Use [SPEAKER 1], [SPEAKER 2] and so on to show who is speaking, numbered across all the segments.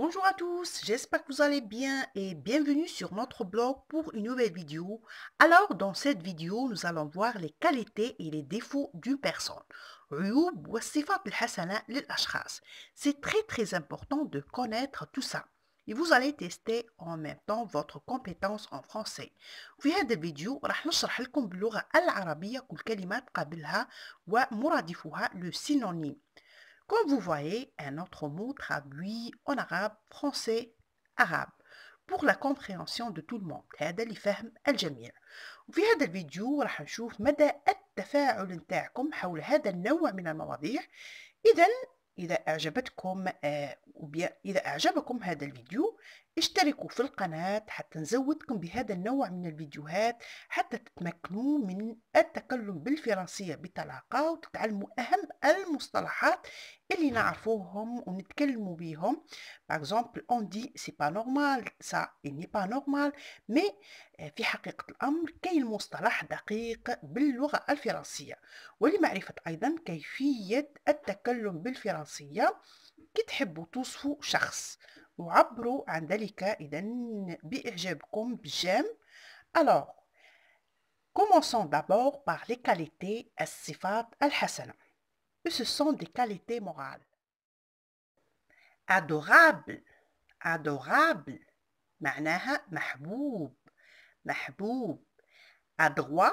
[SPEAKER 1] Bonjour à tous, j'espère que vous allez bien et bienvenue sur notre blog pour une nouvelle vidéo. Alors dans cette vidéo, nous allons voir les qualités et les défauts d'une personne. C'est très très important de connaître tout ça. Et vous allez tester en même temps votre compétence en français. في هذا الفيديو راح le synonyme. Comme vous voyez, un autre mot traduit en arabe, français, arabe pour la compréhension de tout le monde هذا اللي فهم الجميع وفي هذا الفيديو راح نشوف مدى التفاعل نتاعكم حول هذا النوع من المواضيع إذا إذا أعجبتكم إذا أعجبكم هذا الفيديو اشتركوا في القناة حتى نزودكم بهذا النوع من الفيديوهات حتى تتمكنوا من التكلم بالفرنسية بطلاقة وتتعلموا أهم المصطلحات اللي نعرفوهم ونتكلموا بيهم par exemple on dit c'est pas normal ça il n'est pas normal في حقيقة الأمر كاين مصطلح دقيق باللغة الفرنسية ولمعرفة أيضا كيفية التكلم بالفرنسية كي تحبوا توصفوا شخص وعبروا عن ذلك اذا باعجابكم بجام الوغ كومونسون دابور بار لي كاليتي الصفات الحسنه ce sont des qualités مورال ادورابل ادورابل معناها محبوب محبوب ادغوا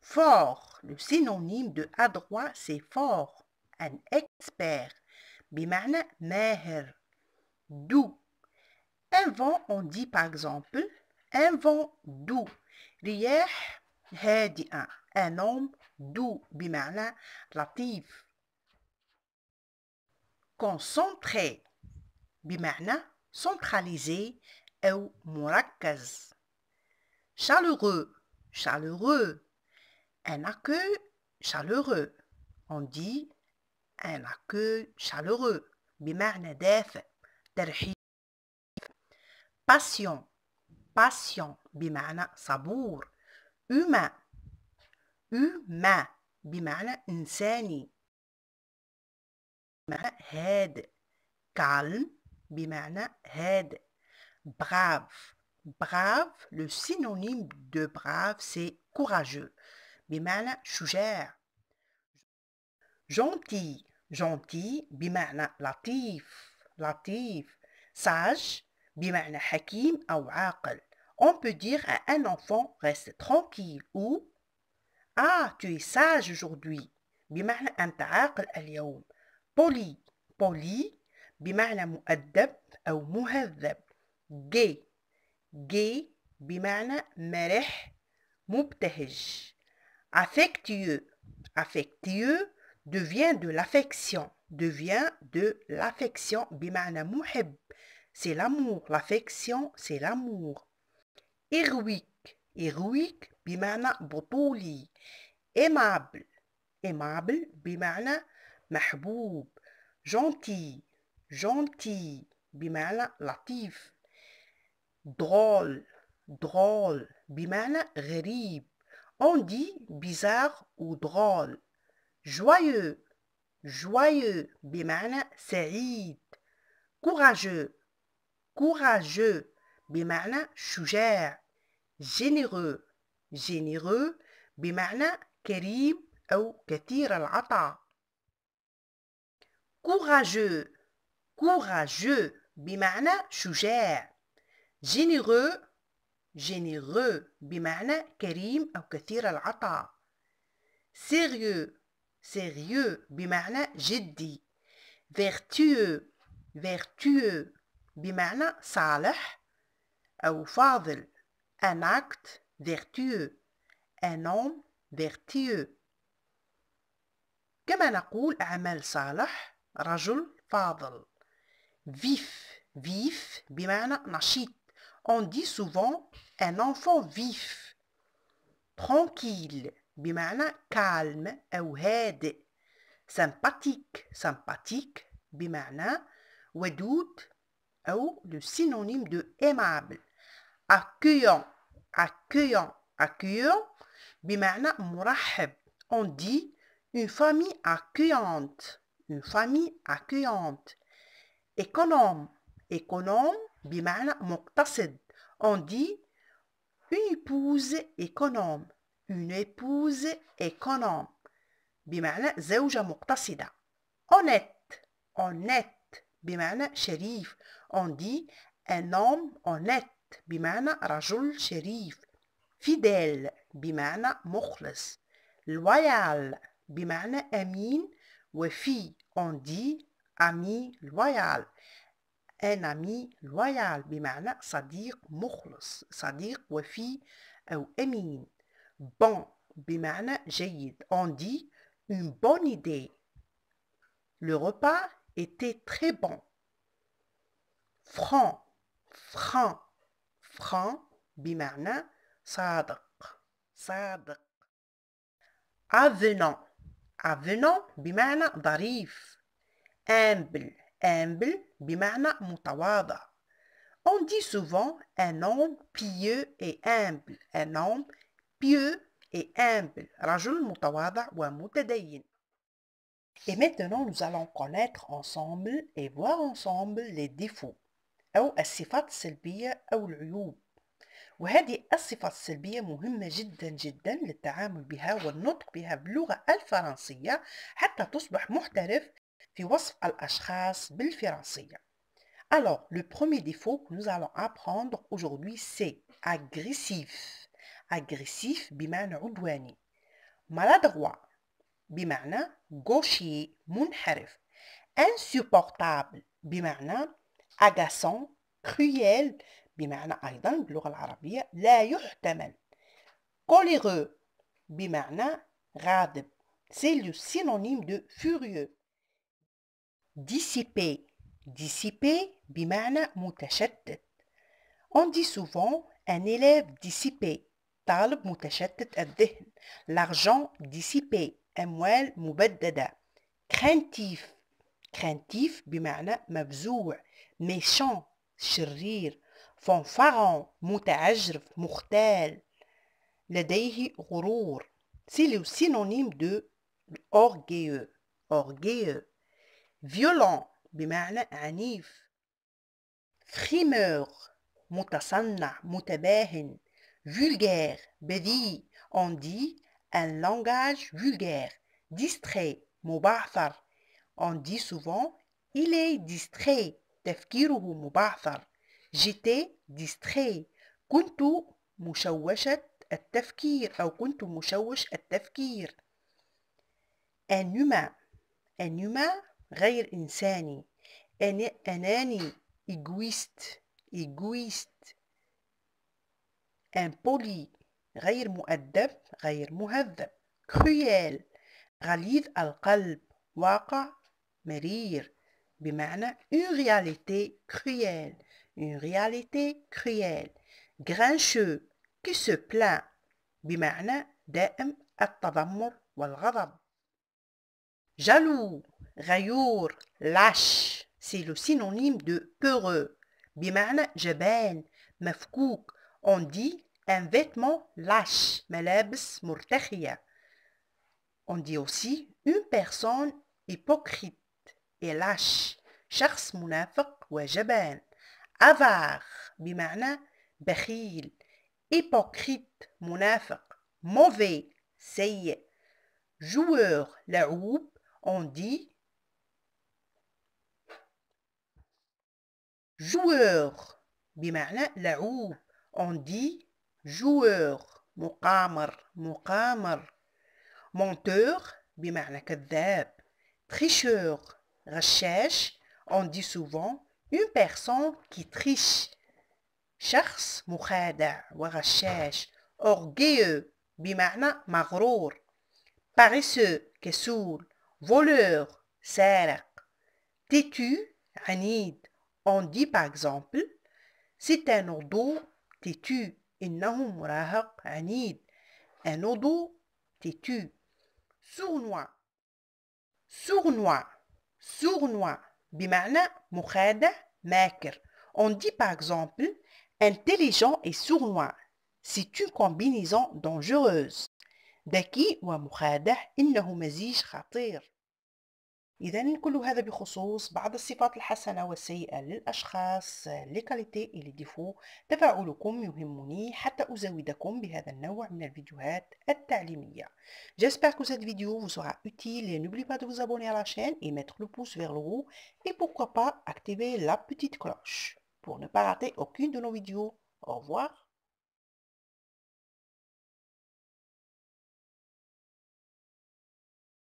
[SPEAKER 1] فور لو سينونيم de adroit c'est fort un expert بمعنى ماهر doux. Un vent, on dit par exemple, un vent doux. رياح هادئة. Un homme doux bimana latif. concentré bimana centralisé ou, مركز. chaleureux chaleureux. Un accueil chaleureux. On dit un accueil chaleureux. bimana Passion. Passion. Bimana sabour. Humain. Humain. Bimana insani. Bimana head. Calme. Bimana head. Brave. Brave. Le synonyme de brave, c'est courageux. Bimana chouchère. Gentil. Gentil. Bimana latif latif, sage, bima'na hakim ou aql. On peut dire à un enfant reste tranquille ou Ah, tu es sage aujourd'hui. anta أنت al اليوم Poli. poli بمعنى muaddab ou muhaddab. Gay. gay بمعنى مرح mubtahij. affectueux affectueux devient de l'affection devient de l'affection. Bimana mouheb c'est l'amour. L'affection, c'est l'amour. Héroïque, héroïque, bimana botuli Aimable, aimable, bimana mahboub. Gentil, gentil, bimana latif. Drôle, drôle, bimana gharib. On dit bizarre ou drôle. Joyeux, joyeux بمعنى سعيد courageux courageux بمعنى شجاع généreux généreux بمعنى كريم أو كثير العطاء courageux courageux بمعنى شجاع généreux généreux بمعنى كريم أو كثير العطاء sérieux sérieux j'ai dit. vertueux vertueux bimana, صالح ou فاضل un acte vertueux un homme vertueux كما نقول Amal صالح rajul فاضل vif vif bimana, نشيط on dit souvent un enfant vif tranquille Bimana, calme ou هادئ sympathique sympathique Ou ودود ou le synonyme de aimable accueillant accueillant accueillant bimana, مرحب on dit une famille accueillante une famille accueillante économe économe bimana, مقتصد on dit une épouse économe une épouse économe بمعنى زوجة مقتصدة honnête honnête بمعنى شريف on dit un homme honnête بمعنى رجل شريف fidèle بمعنى مخلص loyal بمعنى أمين وفي on dit ami loyal un ami loyal بمعنى صديق مخلص صديق وفي أو أمين Bon, bimana جيد. On dit une bonne idée. Le repas était très bon. Franc, franc, franc, bimana صادق, sadak Avenant, avenant bimana, darif. Humble, humble bimana, Mutawada On dit souvent un homme pieux et humble, un homme pieux et humble, rajul mutawada wa mutadayin. Et maintenant, nous allons connaître ensemble et voir ensemble les défauts. أو الصفات السلبية أو العيوب وهذه الصفات السلبية مهمة جدا جدا للتعامل بها والنطق بها باللغة الفرنسية حتى تصبح محترف في وصف الأشخاص بالفرنسية Alors, le premier défaut que nous allons apprendre aujourd'hui, c'est agressif agressif بمعنى عدواني maladroit bimana, gaucher mounharif. insupportable bimana, agaçant cruel بمعنى aydan باللغة la لا يحتمل coléreux bimana, غاضب c'est le synonyme de furieux Dissipé, dissipé, bimana moutachettet, on dit souvent un élève dissipé طالب متشتت الذهن لارجون ديسيبي اموال مبدده كرانتيف كرانتيف بمعنى مفزوع ميشان شرير فانفارون متعجرف مختال لديه غرور سي لو سينونيم دو اورغيو اورغيو فيولون بمعنى عنيف فريمور متصنع متباهن vulgaire, bedi, on dit un langage vulgaire, distrait, mubahfar. On dit souvent, il est distrait, tafkiruhu mubahfar. J'étais distrait. Kuntu mushawashat التفكير أو كنت مشوش التفكير un humain un humain غير إنساني Un أناني égoïste égoïste un poli غير مؤدب غير مهذب cruel غليظ القلب واقع مرير بمعنى une réalité cruelle une réalité cruelle grincheux qui se plaint بمعنى دائم التذمر والغضب jaloux غيور lâche c'est le synonyme de peureux بمعنى جبان مفكوك On dit un vêtement lâche, melebs murtakhia. On dit aussi une personne hypocrite et lâche, شخص منافق وجبان. avare bimana, bakhil. hypocrite منافق. mauvais سيء. joueur لعوب on dit joueur bimana, لعوب on dit joueur مقامر مقامر menteur Bimana كذاب tricheur recherche on dit souvent une personne qui triche moukhada » مخادع وغشاش orgueilleux Bimana مغرور paresseux كسول voleur سارق têtu anid ». on dit par exemple c'est un ordeau » têtu. un odo têtu sournois sournois sournois bimana, مخادع maker. on dit par exemple intelligent et sournois c'est une combinaison dangereuse wa mukhada إنه mazij khatir. إذا كل هذا بخصوص بعض الصفات الحسنة والسيئة للأشخاص لكاليتي إلي ديفو تفاعلكم يهمني حتى أزودكم بهذا النوع من الفيديوهات التعليمية J'espère que cette vidéo vous sera utile et n'oubliez pas de vous abonner à la chaîne et mettre le pouce vers le haut et pourquoi pas activer la petite cloche pour ne pas rater aucune de nos vidéos. Au revoir